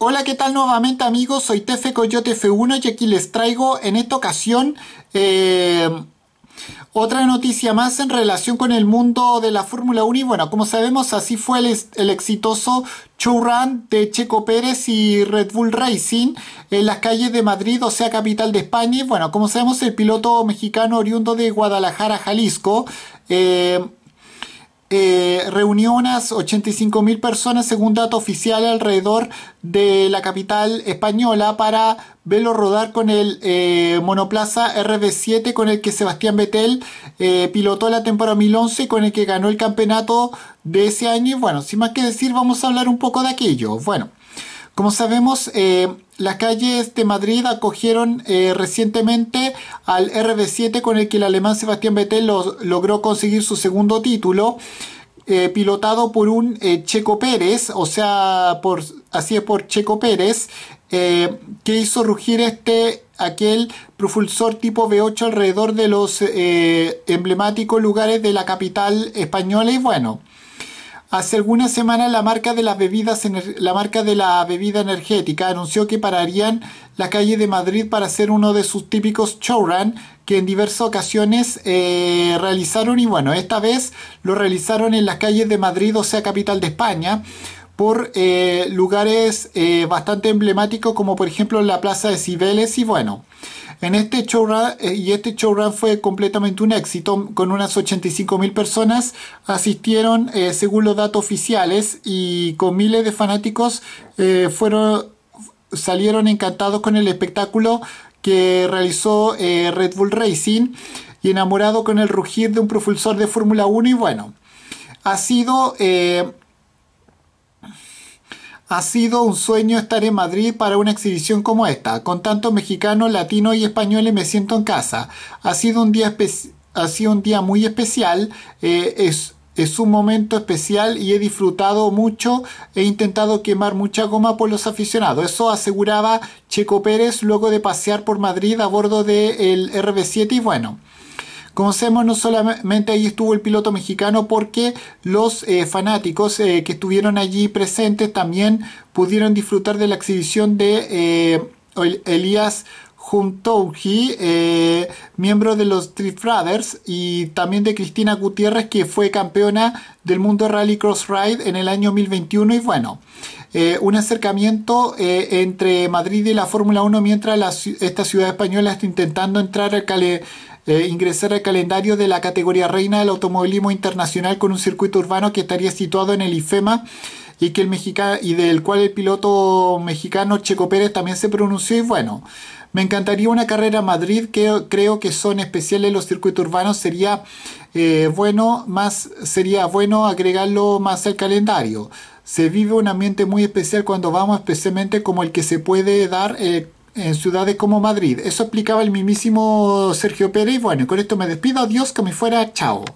Hola, ¿qué tal nuevamente amigos? Soy Tefe Coyote F1 y aquí les traigo en esta ocasión eh, otra noticia más en relación con el mundo de la Fórmula 1 y bueno, como sabemos así fue el, exitoso showrun de Checo Pérez y Red Bull Racing en las calles de Madrid, o sea, capital de España y bueno, como sabemos el piloto mexicano oriundo de Guadalajara, Jalisco, eh, eh, reunió unas 85 mil personas, según dato oficial, alrededor de la capital española para verlo rodar con el eh, monoplaza RB7 con el que Sebastián Vettel eh, pilotó la temporada 2011 con el que ganó el campeonato de ese año. Y bueno, sin más que decir, vamos a hablar un poco de aquello. Bueno. Como sabemos, eh, las calles de Madrid acogieron eh, recientemente al RB7 con el que el alemán Sebastián Vettel logró conseguir su segundo título. Eh, pilotado por un Checo Pérez, o sea, así es por Checo Pérez, que hizo rugir este aquel propulsor tipo V8 alrededor de los emblemáticos lugares de la capital española y bueno. Hace algunas semanas la marca de las bebidas la marca de la bebida energética anunció que pararían la calle de Madrid para hacer uno de sus típicos showrun que en diversas ocasiones eh, realizaron y bueno, esta vez lo realizaron en las calles de Madrid, o sea, capital de España por eh, lugares eh, bastante emblemáticos como por ejemplo la Plaza de Cibeles y bueno, en este showrun eh, y este showrun fue completamente un éxito con unas mil personas asistieron según los datos oficiales y con miles de fanáticos fueron salieron encantados con el espectáculo que realizó Red Bull Racing y enamorado con el rugir de un propulsor de Fórmula 1 y bueno, ha sido ha sido un sueño estar en Madrid para una exhibición como esta. Con tanto mexicanos, latinos y españoles me siento en casa. Ha sido un día, ha sido un día muy especial. Eh, es, un momento especial y he disfrutado mucho. He intentado quemar mucha goma por los aficionados. Eso aseguraba Checo Pérez luego de pasear por Madrid a bordo del RB7 y bueno. Conocemos no solamente ahí estuvo el piloto mexicano porque los eh, fanáticos eh, que estuvieron allí presentes también pudieron disfrutar de la exhibición de eh, Elías Juntouji, miembro de los Three Brothers, y también de Cristina Gutiérrez, que fue campeona del mundo Rally Cross Ride en el año 2021. Y bueno, un acercamiento entre Madrid y la Fórmula 1 mientras esta ciudad española está intentando entrar al, ingresar al calendario de la categoría reina del automovilismo internacional con un circuito urbano que estaría situado en el IFEMA y, que el y del cual el piloto mexicano Checo Pérez también se pronunció y bueno, me encantaría una carrera Madrid, que creo que son especiales los circuitos urbanos, sería eh, bueno más sería bueno agregarlo más al calendario. Se vive un ambiente muy especial cuando vamos, especialmente como el que se puede dar eh, en ciudades como Madrid. Eso explicaba el mismísimo Sergio Pérez. Bueno, con esto me despido. Adiós, que me fuera. Chao.